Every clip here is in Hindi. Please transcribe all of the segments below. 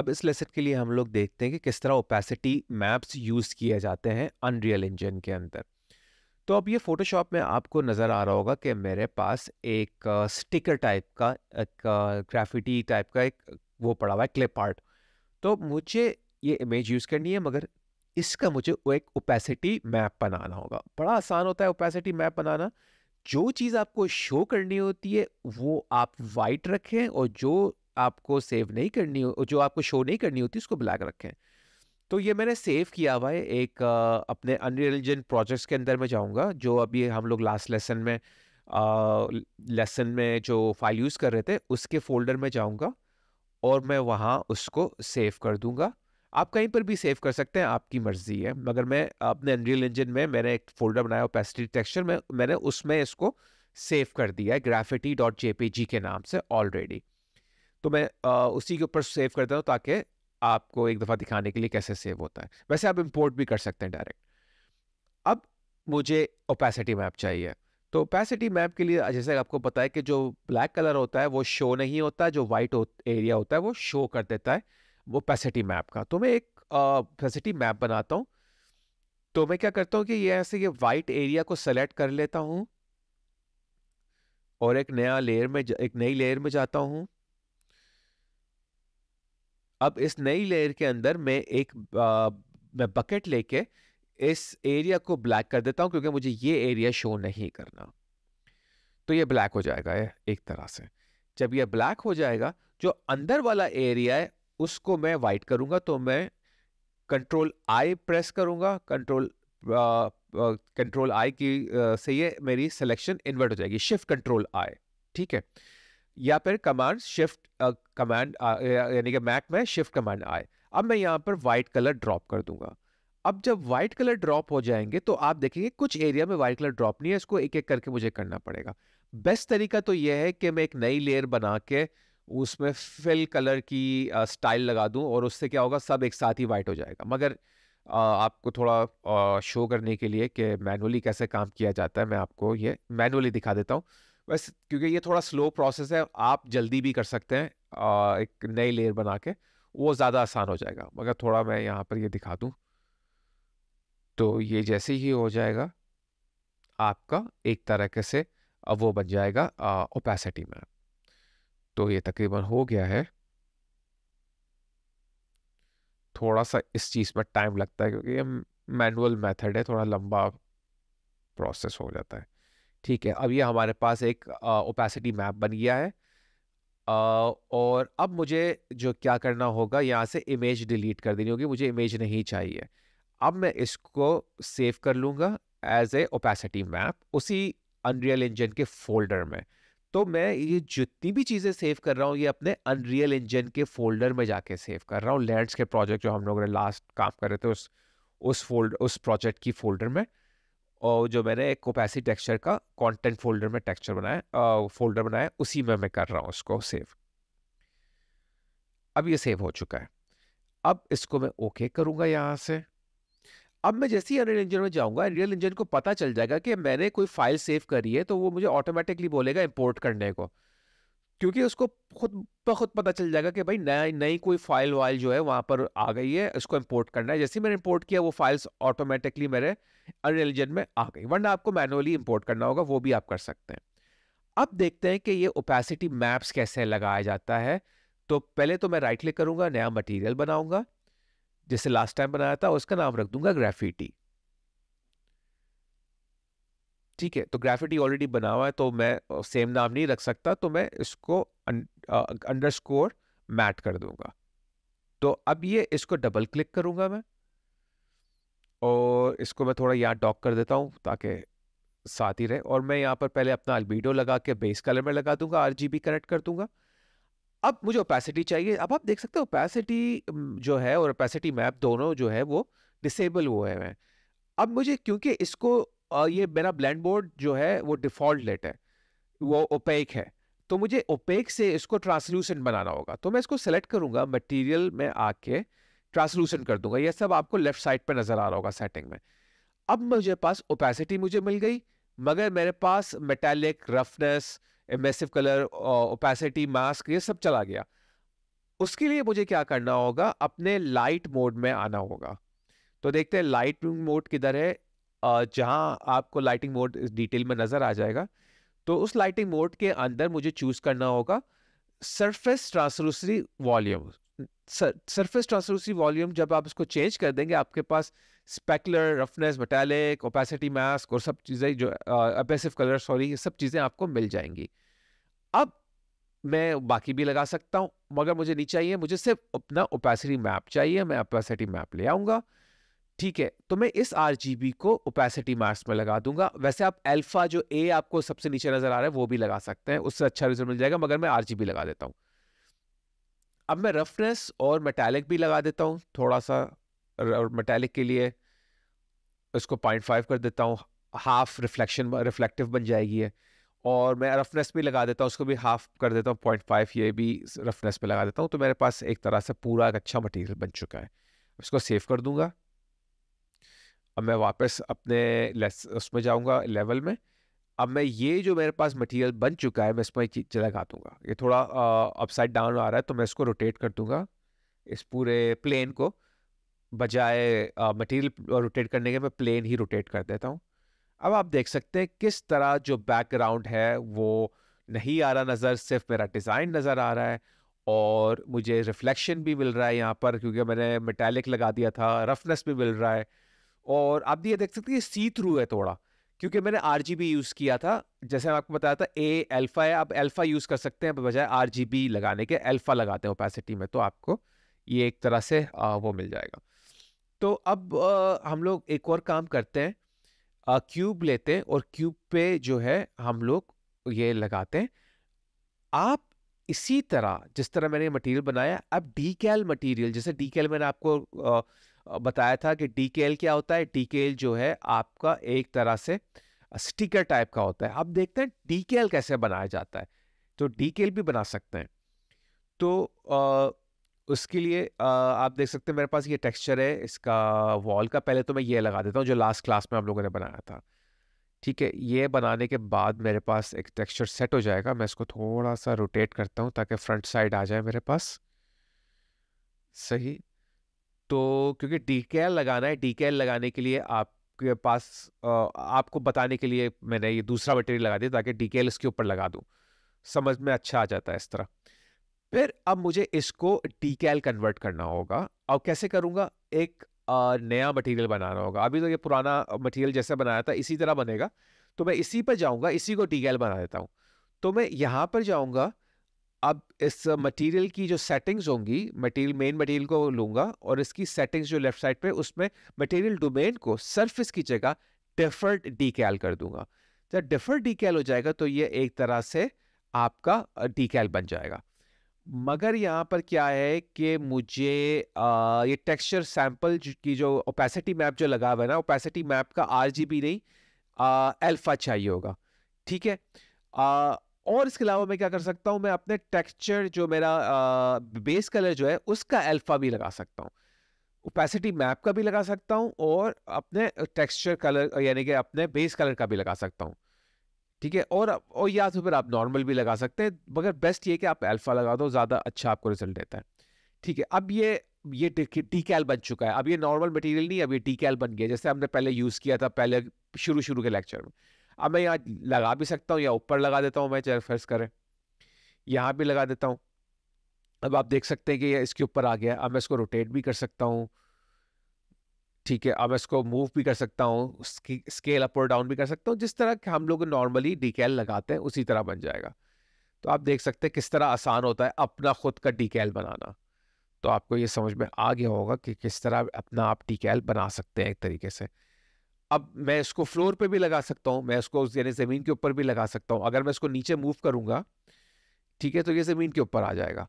अब इस लेसन के लिए हम लोग देखते हैं कि किस तरह ओपेसिटी मैप्स यूज़ किए जाते हैं अनरियल इंजन के अंदर तो अब ये फ़ोटोशॉप में आपको नज़र आ रहा होगा कि मेरे पास एक स्टिकर टाइप का एक ग्राफिटी टाइप का एक वो पड़ा हुआ है क्लिप आर्ट तो मुझे ये इमेज यूज़ करनी है मगर इसका मुझे वो एक ओपेसिटी मैप बनाना होगा बड़ा आसान होता है ओपेसिटी मैप बनाना जो चीज़ आपको शो करनी होती है वो आप वाइट रखें और जो आपको सेव नहीं करनी हो जो आपको शो नहीं करनी होती उसको ब्लैक रखें तो ये मैंने सेव किया हुआ है एक आ, अपने अनरिलीजन प्रोजेक्ट्स के अंदर मैं जाऊँगा जो अभी हम लोग लास्ट लेसन में आ, लेसन में जो फाइल यूज़ कर रहे थे उसके फोल्डर में जाऊँगा और मैं वहाँ उसको सेव कर दूँगा आप कहीं पर भी सेव कर सकते हैं आपकी मर्ज़ी है मगर मैं अपने अनरियल इंजन में मैंने एक फोल्डर बनाया ओपेसिटी टेक्सचर में मैंने उसमें इसको सेव कर दिया है ग्राफिटी डॉट जे के नाम से ऑलरेडी तो मैं आ, उसी के ऊपर सेव करता हूँ ताकि आपको एक दफ़ा दिखाने के लिए कैसे सेव होता है वैसे आप इम्पोर्ट भी कर सकते हैं डायरेक्ट अब मुझे ओपेसिटी मैप चाहिए तो ओपेसिटी मैप के लिए जैसे आपको पता है कि जो ब्लैक कलर होता है वो शो नहीं होता जो वाइट हो, एरिया होता है वो शो कर देता है वो ओपेसिटी मैप का तो मैं एक ओपेसिटी मैप बनाता हूँ तो मैं क्या करता हूँ कि ये ऐसे ये वाइट एरिया को सेलेक्ट कर लेता हूँ और एक नया लेयर में एक नई लेयर में जाता हूँ अब इस नई लेयर के अंदर मैं एक आ, मैं बकेट लेके इस एरिया को ब्लैक कर देता हूँ क्योंकि मुझे ये एरिया शो नहीं करना तो ये ब्लैक हो जाएगा एक तरह से जब ये ब्लैक हो जाएगा जो अंदर वाला एरिया है उसको मैं वाइट करूँगा तो मैं कंट्रोल आई प्रेस करूँगा कंट्रोल कंट्रोल आई की आ, से ये मेरी सिलेक्शन इन्वर्ट हो जाएगी शिफ्ट कंट्रोल आई ठीक है या फिर कमांड शिफ्ट कमांड यानी कि मैक में शिफ्ट कमांड आए अब मैं यहाँ पर वाइट कलर ड्रॉप कर दूंगा अब जब वाइट कलर ड्रॉप हो जाएंगे तो आप देखेंगे कुछ एरिया में वाइट कलर ड्रॉप नहीं है इसको एक एक करके मुझे करना पड़ेगा बेस्ट तरीका तो यह है कि मैं एक नई लेयर बना के उसमें फिल कलर की स्टाइल लगा दूं और उससे क्या होगा सब एक साथ ही वाइट हो जाएगा मगर आपको थोड़ा शो करने के लिए कि मैनुअली कैसे काम किया जाता है मैं आपको ये मैनुअली दिखा देता हूँ बस क्योंकि ये थोड़ा स्लो प्रोसेस है आप जल्दी भी कर सकते हैं आ, एक नई लेयर बना के वो ज़्यादा आसान हो जाएगा मगर थोड़ा मैं यहाँ पर ये दिखा दूँ तो ये जैसे ही हो जाएगा आपका एक तरह से वो बन जाएगा ओपेसिटी में तो ये तकरीबन हो गया है थोड़ा सा इस चीज़ में टाइम लगता है क्योंकि ये मैनुअल मेथड है थोड़ा लंबा प्रोसेस हो जाता है ठीक है अब ये हमारे पास एक ओपेसिटी मैप बन गया है आ, और अब मुझे जो क्या करना होगा यहाँ से इमेज डिलीट कर देनी होगी मुझे इमेज नहीं चाहिए अब मैं इसको सेव कर लूँगा एज ए ओपेसिटी मैप उसी अनरियल इंजन के फोल्डर में तो मैं ये जितनी भी चीज़ें सेव कर रहा हूँ ये अपने अनरियल इंजन के फोल्डर में जाके सेव कर रहा हूँ लैंड्स के प्रोजेक्ट जो हम लोगों ने लास्ट काम कर रहे थे उस उस फोल्ड उस प्रोजेक्ट की फोल्डर में और जो मैंने कोपैसी टेक्सचर का कंटेंट फोल्डर में टेक्सचर बनाया फोल्डर बनाया उसी में मैं कर रहा हूँ उसको सेव अब ये सेव हो चुका है अब इसको मैं ओके करूँगा यहाँ से अब मैं जैसे ही अनरियल इंजन में जाऊँगा रियल इंजन को पता चल जाएगा कि मैंने कोई फाइल सेव करी है तो वो मुझे ऑटोमेटिकली बोलेगा इम्पोर्ट करने को क्योंकि उसको खुद ब खुद पता चल जाएगा कि भाई नया नई कोई फाइल वाइल जो है वहाँ पर आ गई है इसको इम्पोर्ट करना है जैसे ही मैंने इम्पोर्ट किया वो फाइल्स ऑटोमेटिकली मेरे अनरिलीजन में आ गई वरना आपको मैनुअली इम्पोर्ट करना होगा वो भी आप कर सकते हैं अब देखते हैं कि ये ओपेसिटी मैप्स कैसे लगाया जाता है तो पहले तो मैं राइट क्लिक करूँगा नया मटीरियल बनाऊँगा जैसे लास्ट टाइम बनाया था उसका नाम रख दूंगा ग्रेफिटी ठीक है तो ग्राफिटी ऑलरेडी बना हुआ है तो मैं सेम नाम नहीं रख सकता तो मैं इसको अंडर स्कोर मैट कर दूंगा तो अब ये इसको डबल क्लिक करूंगा मैं और इसको मैं थोड़ा यहाँ डॉक कर देता हूँ ताकि साथ ही रहे और मैं यहाँ पर पहले अपना अल्बीडो लगा के बेस कलर में लगा दूंगा आर कनेक्ट कर दूंगा अब मुझे ओपेसिटी चाहिए अब आप देख सकते हो ओपेसिटी जो है और ओपेसिटी मैप दोनों जो है वो डिसेबल हुए हैं अब मुझे क्योंकि इसको और ये मेरा ब्लैंड बोर्ड जो है वो डिफॉल्ट लेट है वो ओपेक है तो मुझे ओपेक से इसको ट्रांसलूसेंट बनाना होगा तो मैं इसको सेलेक्ट करूंगा मटेरियल में आके ट्रांसलूसेंट कर दूंगा ये सब आपको लेफ्ट साइड पर नजर आ रहा होगा सेटिंग में अब मुझे पास ओपेसिटी मुझे मिल गई मगर मेरे पास metallic roughness emissive colour opacity mask ये सब चला गया उसके लिए मुझे क्या करना होगा अपने लाइट मोड में आना होगा तो देखते हैं लाइट मोड किधर है जहाँ आपको लाइटिंग मोड डिटेल में नज़र आ जाएगा तो उस लाइटिंग मोड के अंदर मुझे चूज़ करना होगा surface translucent volume surface translucent volume जब आप इसको चेंज कर देंगे आपके पास specular roughness metallic opacity mask और सब चीज़ें जो अपेसिव कलर सॉरी ये सब चीज़ें आपको मिल जाएंगी अब मैं बाकी भी लगा सकता हूँ मगर मुझे नहीं चाहिए मुझे सिर्फ अपना ओपेसिटी मैप चाहिए मैं ओपेसिटी मैप ले आऊँगा ठीक है तो मैं इस आर को ओपेसिटी मार्क्स में लगा दूंगा वैसे आप एल्फा जो ए आपको सबसे नीचे नजर आ रहा है वो भी लगा सकते हैं उससे अच्छा रिजल्ट मिल जाएगा मगर मैं आर लगा देता हूँ अब मैं रफनेस और मेटेलिक भी लगा देता हूँ थोड़ा सा मेटेलिक के लिए इसको पॉइंट फाइव कर देता हूँ हाफ रिफ्लेक्शन रिफ्लेक्टिव बन जाएगी है और मैं रफनेस भी लगा देता हूँ उसको भी हाफ कर देता हूँ पॉइंट फाइव ये भी रफनेस पे लगा देता हूँ तो मेरे पास एक तरह से पूरा एक अच्छा मटेरियल बन चुका है इसको सेव कर दूंगा अब मैं वापस अपने उसमें जाऊँगा लेवल में अब मैं ये जो मेरे पास मटेरियल बन चुका है मैं इसमें लगा दूंगा ये थोड़ा अपसाइड डाउन आ रहा है तो मैं इसको रोटेट कर दूंगा इस पूरे प्लेन को बजाय मटेरियल रोटेट करने के मैं प्लेन ही रोटेट कर देता हूँ अब आप देख सकते हैं किस तरह जो बैकग्राउंड है वो नहीं आ रहा नज़र सिर्फ मेरा डिज़ाइन नज़र आ रहा है और मुझे रिफ्लेक्शन भी मिल रहा है यहाँ पर क्योंकि मैंने मेटेलिक लगा दिया था रफनेस भी मिल रहा है और आप भी ये देख सकते हैं सी थ्रू है थोड़ा क्योंकि मैंने आर यूज़ किया था जैसे मैं आपको बताया था ए एल्फ़ा है आप एल्फ़ा यूज़ कर सकते हैं बजाय आर लगाने के एल्फ़ा लगाते हैं ओपेसिटी में तो आपको ये एक तरह से आ, वो मिल जाएगा तो अब आ, हम लोग एक और काम करते हैं आ, क्यूब लेते हैं और क्यूब पे जो है हम लोग ये लगाते हैं आप इसी तरह जिस तरह मैंने मटेरियल बनाया अब डी कैल मटीरियल जैसे डी कैल मैंने आपको आ, बताया था कि टी क्या होता है टी जो है आपका एक तरह से स्टिकर टाइप का होता है अब देखते हैं टी कैसे बनाया जाता है तो टी भी बना सकते हैं तो आ, उसके लिए आ, आप देख सकते हैं मेरे पास ये टेक्सचर है इसका वॉल का पहले तो मैं ये लगा देता हूँ जो लास्ट क्लास में हम लोगों ने बनाया था ठीक है ये बनाने के बाद मेरे पास एक टेक्सचर सेट हो जाएगा मैं इसको थोड़ा सा रोटेट करता हूँ ताकि फ्रंट साइड आ जाए मेरे पास सही तो क्योंकि टी लगाना है टी लगाने के लिए आप के पास आपको बताने के लिए मैंने ये दूसरा मटेरियल लगा दिया ताकि डी इसके ऊपर लगा दूँ समझ में अच्छा आ जाता है इस तरह फिर अब मुझे इसको टी कन्वर्ट करना होगा और कैसे करूँगा एक नया मटेरियल बनाना होगा अभी तो ये पुराना मटेरियल जैसे बनाया था इसी तरह बनेगा तो मैं इसी पर जाऊँगा इसी को टी बना देता हूँ तो मैं यहाँ पर जाऊँगा अब इस मटेरियल की जो सेटिंग्स होंगी मटेरियल मेन मटेरियल को लूँगा और इसकी सेटिंग्स जो लेफ्ट साइड पे उसमें मटेरियल डोमेन को सरफेस की जगह डिफर्ड कैल कर दूंगा जब डिफर्ड कैल हो जाएगा तो ये एक तरह से आपका डिकैल बन जाएगा मगर यहाँ पर क्या है कि मुझे आ, ये टेक्सचर सैम्पल की जो ओपेसिटी मैप जो लगा हुआ है ना ओपेसिटी मैप का आर नहीं एल्फा चाहिए होगा ठीक है और इसके अलावा मैं क्या कर सकता हूँ मैं अपने टेक्सचर जो मेरा बेस कलर जो है उसका अल्फ़ा भी लगा सकता हूँ ओपेसिटी मैप का भी लगा सकता हूँ और अपने टेक्सचर कलर यानी कि अपने बेस कलर का भी लगा सकता हूँ ठीक है और और या तो फिर आप नॉर्मल भी लगा सकते हैं मगर बेस्ट ये कि आप अल्फ़ा लगा दो ज़्यादा अच्छा आपको रिजल्ट देता है ठीक है अब ये ये टीकैल बन चुका है अब ये नॉर्मल मटेरियल नहीं अब ये टीकैल बन गया जैसे हमने पहले यूज़ किया था पहले शुरू शुरू के लेक्चर में अब मैं यहाँ लगा भी सकता हूँ या ऊपर लगा देता हूँ मैं चेयर फर्ज करें यहाँ भी लगा देता हूँ अब आप देख सकते हैं कि ये इसके ऊपर आ गया अब मैं इसको रोटेट भी कर सकता हूँ ठीक है अब इसको मूव भी कर सकता हूँ स्केल अप और डाउन भी कर सकता हूँ जिस तरह के हम लोग नॉर्मली डिकैल लगाते हैं उसी तरह बन जाएगा तो आप देख सकते हैं किस तरह आसान होता है अपना खुद का डिकैल बनाना तो आपको ये समझ में आ गया होगा कि किस तरह अपना आप डिकैल बना सकते हैं एक तरीके से अब मैं इसको फ्लोर पे भी लगा सकता हूँ मैं इसको यानी ज़मीन के ऊपर भी लगा सकता हूँ अगर मैं इसको नीचे मूव करूँगा ठीक है तो ये ज़मीन के ऊपर आ जाएगा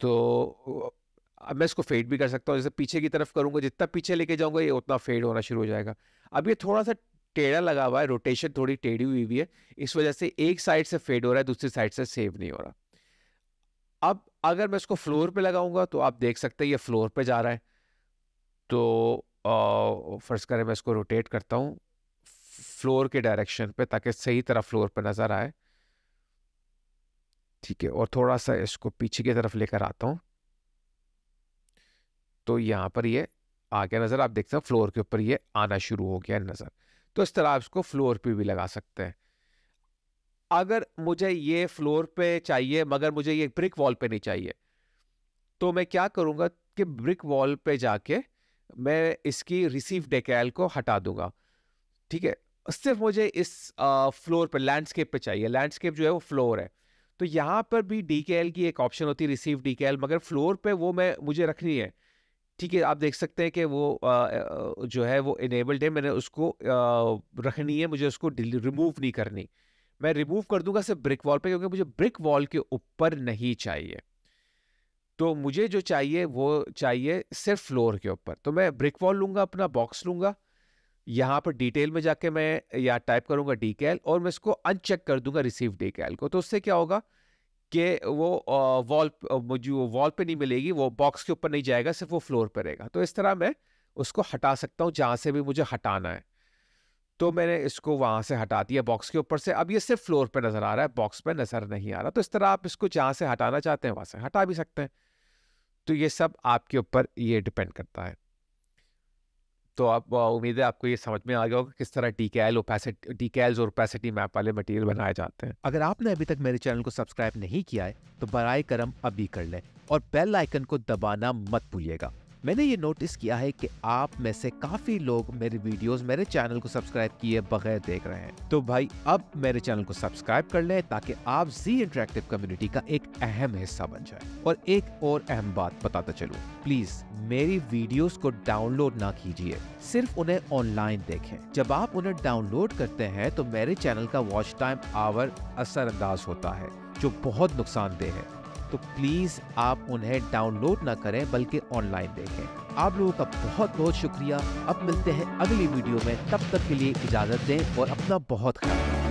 तो अब मैं इसको फेड भी कर सकता हूँ जैसे पीछे की तरफ करूँगा जितना पीछे लेके जाऊँगा ये उतना फेड होना शुरू हो जाएगा अब ये थोड़ा सा टेढ़ा लगा हुआ है रोटेशन थोड़ी टेढ़ी हुई हुई है इस वजह से एक साइड से फेड हो रहा है दूसरी साइड से सेव नहीं हो रहा अब अगर मैं इसको फ्लोर पर लगाऊंगा तो आप देख सकते हैं ये फ्लोर पर जा रहा है तो फ़र्ज़ करें मैं इसको रोटेट करता हूँ फ्लोर के डायरेक्शन पे ताकि सही तरह फ्लोर पे नज़र आए ठीक है और थोड़ा सा इसको पीछे की तरफ लेकर आता हूँ तो यहाँ पर ये आ गया नज़र आप देखते हैं फ्लोर के ऊपर ये आना शुरू हो गया नज़र तो इस तरह आप इसको फ्लोर पे भी लगा सकते हैं अगर मुझे ये फ्लोर पे चाहिए मगर मुझे ये ब्रिक वॉल पे नहीं चाहिए तो मैं क्या करूँगा कि ब्रिक वॉल पे जाके मैं इसकी रिसीव डेकैल को हटा दूंगा ठीक है सिर्फ मुझे इस फ्लोर पर लैंडस्केप पे चाहिए लैंडस्केप जो है वो फ्लोर है तो यहाँ पर भी डी की एक ऑप्शन होती है रिसीव डी मगर फ्लोर पे वो मैं मुझे रखनी है ठीक है आप देख सकते हैं कि वो आ, जो है वो इनेबल्ड है मैंने उसको आ, रखनी है मुझे उसको रिमूव नहीं करनी मैं रिमूव कर दूंगा सिर्फ ब्रिक वॉल पे क्योंकि मुझे ब्रिक वॉल के ऊपर नहीं चाहिए तो मुझे जो चाहिए वो चाहिए सिर्फ फ्लोर के ऊपर तो मैं ब्रिक वॉल लूँगा अपना बॉक्स लूँगा यहाँ पर डिटेल में जाके मैं या टाइप करूँगा डी और मैं इसको अनचेक कर दूँगा रिसीव डी को तो उससे क्या होगा कि वो वॉल मुझे वो वॉल पे नहीं मिलेगी वो बॉक्स के ऊपर नहीं जाएगा सिर्फ वो फ्लोर पर रहेगा तो इस तरह मैं उसको हटा सकता हूँ जहाँ से भी मुझे हटाना है तो मैंने इसको वहाँ से हटा दिया बॉक्स के ऊपर से अब ये सिर्फ फ्लोर पर नज़र आ रहा है बॉक्स पर नज़र नहीं आ रहा तो इस तरह आप इसको जहाँ से हटाना चाहते हैं वहाँ से हटा भी सकते हैं तो ये सब आपके ऊपर ये डिपेंड करता है तो आप उम्मीद है आपको ये समझ में आ गया होगा किस तरह टी के एल टी के एल्स और ओपैसिटी मैप वाले मटेरियल बनाए जाते हैं अगर आपने अभी तक मेरे चैनल को सब्सक्राइब नहीं किया है तो बर करम अभी कर लें और बेल आइकन को दबाना मत भूलिएगा मैंने ये नोटिस किया है कि आप में से काफ़ी लोग मेरे वीडियोस मेरे चैनल को सब्सक्राइब किए बगैर देख रहे हैं तो भाई अब मेरे चैनल को सब्सक्राइब कर लें ताकि आप जी इंटरेक्टिव कम्युनिटी का एक अहम हिस्सा बन जाए और एक और अहम बात बताता चलो प्लीज मेरी वीडियोस को डाउनलोड ना कीजिए सिर्फ उन्हें ऑनलाइन देखें जब आप उन्हें डाउनलोड करते हैं तो मेरे चैनल का वॉच टाइम आवर असरअंदाज होता है जो बहुत नुकसानदेह है तो प्लीज़ आप उन्हें डाउनलोड ना करें बल्कि ऑनलाइन देखें आप लोगों का बहुत बहुत शुक्रिया अब मिलते हैं अगली वीडियो में तब तक के लिए इजाज़त दें और अपना बहुत ख्याल रखें